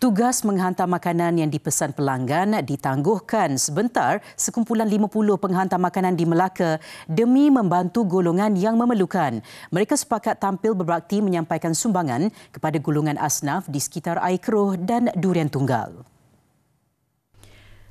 Tugas menghantar makanan yang dipesan pelanggan ditangguhkan sebentar sekumpulan 50 penghantar makanan di Melaka demi membantu golongan yang memerlukan. Mereka sepakat tampil berbakti menyampaikan sumbangan kepada golongan asnaf di sekitar Aikroh dan Durian Tunggal.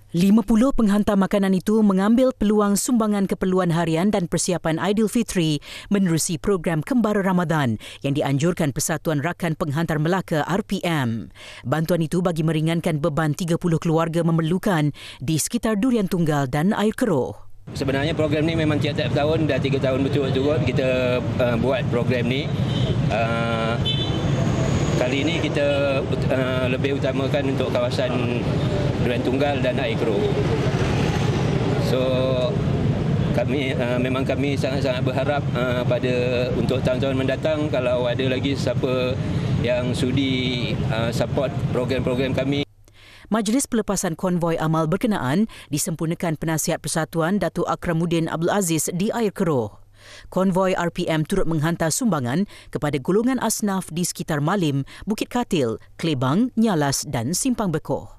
50 penghantar makanan itu mengambil peluang sumbangan keperluan harian dan persiapan Aidilfitri menerusi program Kembara Ramadan yang dianjurkan Persatuan Rakan Penghantar Melaka RPM. Bantuan itu bagi meringankan beban 30 keluarga memerlukan di sekitar Durian Tunggal dan Air Keroh. Sebenarnya program ni memang tiap-tiap tahun, dah tiga tahun berturut-turut kita uh, buat program ni. Uh, hari ini kita uh, lebih utamakan untuk kawasan Durian Tunggal dan Aikro. So kami uh, memang kami sangat-sangat berharap uh, pada untuk tahun-tahun mendatang kalau ada lagi siapa yang sudi uh, support program-program kami Majlis pelepasan konvoi amal berkenaan disempurnakan penasihat persatuan Datuk Akramuddin Abdul Aziz di Air Keroh. Konvoi RPM turut menghantar sumbangan kepada golongan asnaf di sekitar Malim, Bukit Katil, Klebang, Nyalas dan Simpang Bekoh.